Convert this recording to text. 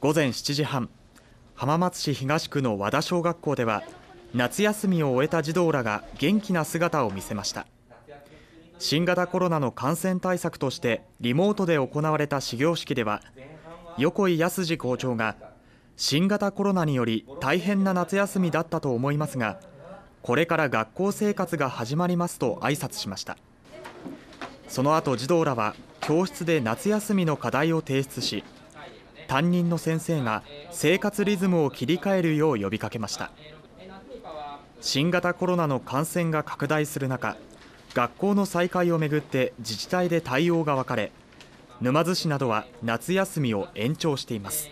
午前7時半浜松市東区の和田小学校では夏休みを終えた児童らが元気な姿を見せました新型コロナの感染対策としてリモートで行われた始業式では横井康次校長が新型コロナにより大変な夏休みだったと思いますがこれから学校生活が始まりますと挨拶しましたその後児童らは教室で夏休みの課題を提出し担任の先生が生活リズムを切り替えるよう呼びかけました新型コロナの感染が拡大する中学校の再開をめぐって自治体で対応が分かれ沼津市などは夏休みを延長しています